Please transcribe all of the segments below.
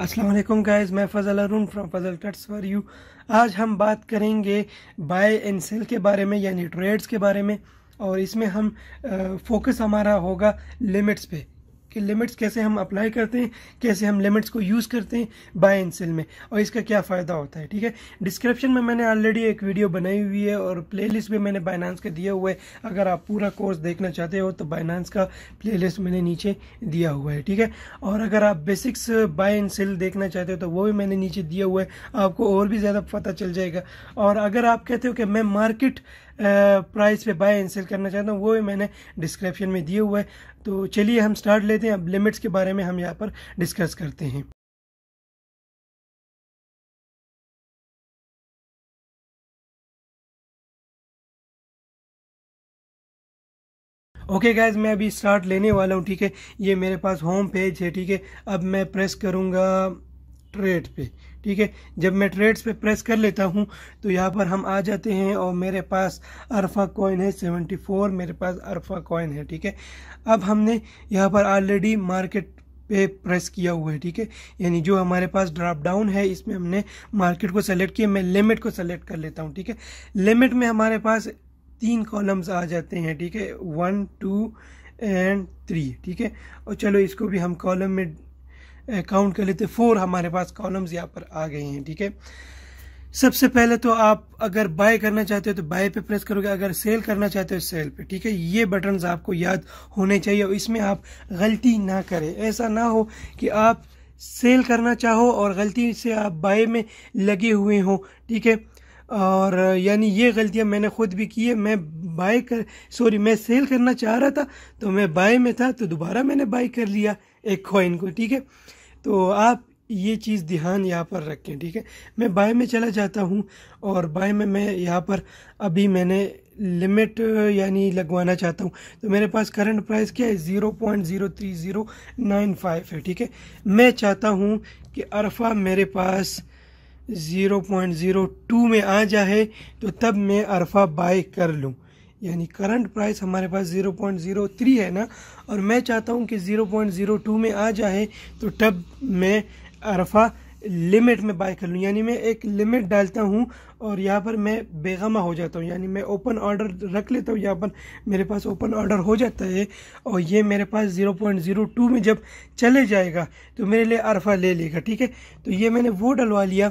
वालेकुम गाइस मैं Fazal Arun from Fazal cuts for you आज हम बात करेंगे बाय एंड सेल के बारे में यानी ट्रेड्स के बारे में और इसमें हम फोकस हमारा होगा लिमिट्स पे उसकी लिमिट्स कैसे हम अप्लाई करते हैं कैसे हम लिमिट्स को यूज़ करते हैं बाय एंड सेल में और इसका क्या फ़ायदा होता है ठीक है डिस्क्रिप्शन में मैंने ऑलरेडी एक वीडियो बनाई हुई है और प्ले लिस्ट भी मैंने बाइनानस का दिया हुआ है अगर आप पूरा कोर्स देखना चाहते हो तो बाइनानस का लिस्ट मैंने नीचे दिया हुआ है ठीक है और अगर आप बेसिक्स बाय एंड सेल देखना चाहते हो तो वो भी मैंने नीचे दिया हुआ है आपको और भी ज़्यादा पता चल जाएगा और अगर आप कहते हो कि मैं मार्केट प्राइस पे बाय एंड सेल करना चाहता हूँ वो भी मैंने डिस्क्रिप्शन में दिए हुआ है तो चलिए हम स्टार्ट लेते हैं अब लिमिट्स के बारे में हम यहाँ पर डिस्कस करते हैं ओके okay गैज मैं अभी स्टार्ट लेने वाला हूँ ठीक है ये मेरे पास होम पेज है ठीक है अब मैं प्रेस करूँगा ट्रेड पे ठीक है जब मैं ट्रेड्स पे प्रेस कर लेता हूँ तो यहाँ पर हम आ जाते हैं और मेरे पास अरफा कॉइन है 74 मेरे पास अरफा कॉइन है ठीक है अब हमने यहाँ पर ऑलरेडी मार्केट पे प्रेस किया हुआ है ठीक है यानी जो हमारे पास ड्रॉप डाउन है इसमें हमने मार्केट को सेलेक्ट किया मैं लिमिट को सेलेक्ट कर लेता हूँ ठीक है लिमिट में हमारे पास तीन कॉलम्स आ जाते हैं ठीक है वन टू एंड थ्री ठीक है और चलो इसको भी हम कॉलम में काउंट कर लेते फोर हमारे पास कॉलम्स यहाँ पर आ गए हैं ठीक है सबसे पहले तो आप अगर बाय करना चाहते हो तो बाय पे प्रेस करोगे अगर सेल करना चाहते हो सेल तो पे ठीक है ये बटन्स आपको याद होने चाहिए और इसमें आप गलती ना करें ऐसा ना हो कि आप सेल करना चाहो और गलती से आप बाय में लगे हुए हो ठीक है और यानी ये गलतियां मैंने खुद भी की है मैं बाय कर सॉरी मैं सेल करना चाह रहा था तो मैं बाय में था तो दोबारा मैंने बाय कर लिया एक कॉइन को ठीक है तो आप ये चीज़ ध्यान यहाँ पर रखें ठीक है मैं बाय में चला जाता हूँ और बाय में मैं यहाँ पर अभी मैंने लिमिट यानी लगवाना चाहता हूँ तो मेरे पास करंट प्राइस क्या है zero point zero three zero nine five है ठीक है मैं चाहता हूँ कि अरफा मेरे पास ज़ीरो पॉइंट ज़ीरो टू में आ जाए तो तब मैं अरफा बाय कर लूँ यानी करंट प्राइस हमारे पास 0.03 है ना और मैं चाहता हूँ कि 0.02 में आ जाए तो तब मैं अरफा लिमिट में बाय कर लूँ यानी मैं एक लिमिट डालता हूँ और यहाँ पर मैं बेगमा हो जाता हूँ यानी मैं ओपन ऑर्डर रख लेता हूँ यहाँ पर मेरे पास ओपन ऑर्डर हो जाता है और ये मेरे पास 0.02 में जब चले जाएगा तो मेरे लिए अरफा ले लेगा ठीक है तो ये मैंने वो डलवा लिया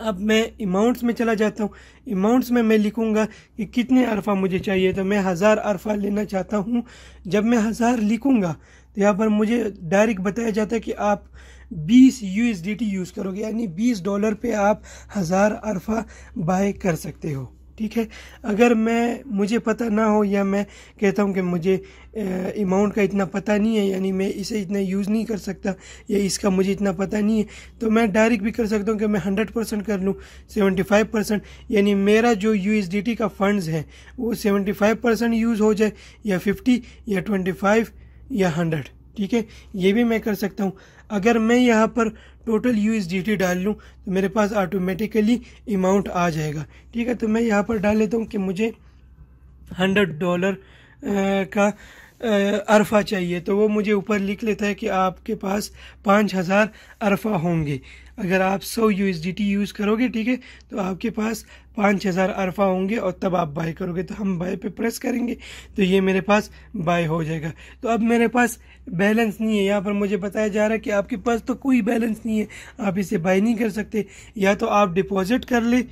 अब मैं अमाउंट्स में चला जाता हूँ अमाउंट्स में मैं लिखूँगा कि कितने अरफा मुझे चाहिए तो मैं हज़ार अरफा लेना चाहता हूँ जब मैं हज़ार लिखूँगा तो यहाँ पर मुझे डायरेक्ट बताया जाता है कि आप 20 यू यूज़ करोगे यानी 20 डॉलर पे आप हज़ार अरफा बाय कर सकते हो ठीक है अगर मैं मुझे पता ना हो या मैं कहता हूँ कि मुझे अमाउंट का इतना पता नहीं है यानी मैं इसे इतना यूज़ नहीं कर सकता या इसका मुझे इतना पता नहीं है तो मैं डायरेक्ट भी कर सकता हूँ कि मैं हंड्रेड परसेंट कर लूँ सेवेंटी फाइव परसेंट यानी मेरा जो यू का फंड्स है वो सेवेंटी फाइव परसेंट यूज़ हो जाए या फिफ्टी या ट्वेंटी फाइव या हंड्रेड ठीक है ये भी मैं कर सकता हूँ अगर मैं यहाँ पर टोटल यू डाल लूँ तो मेरे पास ऑटोमेटिकली अमाउंट आ जाएगा ठीक है तो मैं यहाँ पर डाल लेता हूँ कि मुझे हंड्रेड डॉलर का अरफा चाहिए तो वो मुझे ऊपर लिख लेता है कि आपके पास पाँच हज़ार अरफा होंगे अगर आप सौ यू यूज़ करोगे ठीक है तो आपके पास पाँच हज़ार अरफा होंगे और तब आप बाय करोगे तो हम बाय पे प्रेस करेंगे तो ये मेरे पास बाय हो जाएगा तो अब मेरे पास बैलेंस नहीं है यहाँ पर मुझे बताया जा रहा है कि आपके पास तो कोई बैलेंस नहीं है आप इसे बाय नहीं कर सकते या तो आप डिपॉजिट कर ले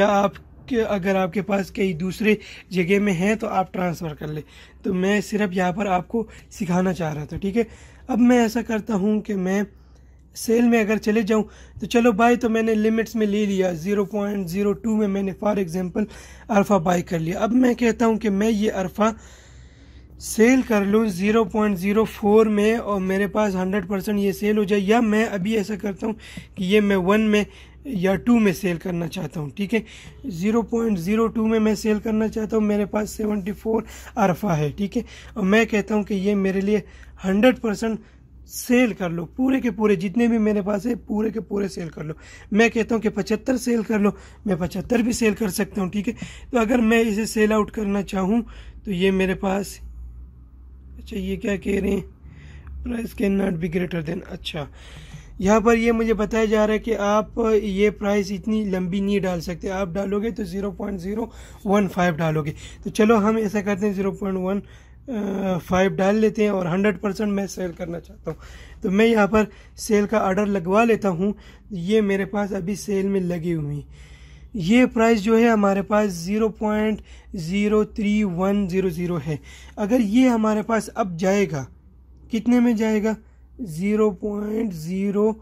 या आप कि अगर आपके पास कई दूसरे जगह में हैं तो आप ट्रांसफ़र कर लें तो मैं सिर्फ यहाँ पर आपको सिखाना चाह रहा था ठीक है अब मैं ऐसा करता हूँ कि मैं सेल में अगर चले जाऊँ तो चलो बाय तो मैंने लिमिट्स में ले लिया 0.02 में मैंने फॉर एग्ज़ाम्पल अरफा बाई कर लिया अब मैं कहता हूँ कि मैं ये अरफा सेल कर लूँ ज़ीरो पॉइंट ज़ीरो फोर में और मेरे पास हंड्रेड परसेंट ये सेल हो जाए या मैं अभी ऐसा करता हूँ कि ये मैं वन में या टू में सेल करना चाहता हूँ ठीक है ज़ीरो पॉइंट ज़ीरो टू में मैं सेल करना चाहता हूँ मेरे पास सेवेंटी फोर अरफा है ठीक है और मैं कहता हूँ कि ये मेरे लिए हंड्रेड परसेंट सेल कर लो पूरे के पूरे जितने भी मेरे पास है पूरे के पूरे सेल कर लो मैं कहता हूँ कि पचहत्तर सेल कर लो मैं पचहत्तर भी सेल कर सकता हूँ ठीक है तो अगर मैं इसे सेल आउट करना चाहूँ तो ये मेरे पास अच्छा ये क्या कह रहे हैं price cannot be greater than अच्छा यहाँ पर ये मुझे बताया जा रहा है कि आप ये प्राइस इतनी लंबी नहीं डाल सकते आप डालोगे तो zero point zero one five डालोगे तो चलो हम ऐसा करते हैं ज़ीरो पॉइंट वन फाइव डाल लेते हैं और हंड्रेड परसेंट मैं सेल करना चाहता हूँ तो मैं यहाँ पर सेल का आर्डर लगवा लेता हूँ ये मेरे पास अभी सेल में लगी हुई ये प्राइस जो है हमारे पास zero point zero three one zero zero है अगर ये हमारे पास अब जाएगा कितने में जाएगा zero point zero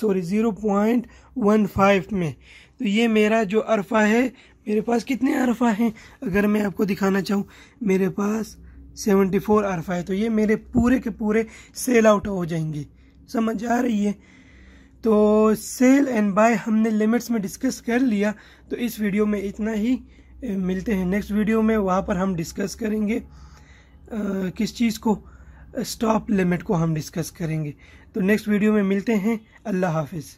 sorry zero point one five में तो ये मेरा जो अरफा है मेरे पास कितने अरफा हैं अगर मैं आपको दिखाना चाहूँ मेरे पास सेवेंटी फोर अरफा है तो ये मेरे पूरे के पूरे सेल आउट हो जाएंगे समझ आ रही है तो सेल एंड बाय हमने लिमिट्स में डिस्कस कर लिया तो इस वीडियो में इतना ही मिलते हैं नेक्स्ट वीडियो में वहाँ पर हम डिस्कस करेंगे आ, किस चीज़ को स्टॉप लिमिट को हम डिस्कस करेंगे तो नेक्स्ट वीडियो में मिलते हैं अल्लाह हाफिज़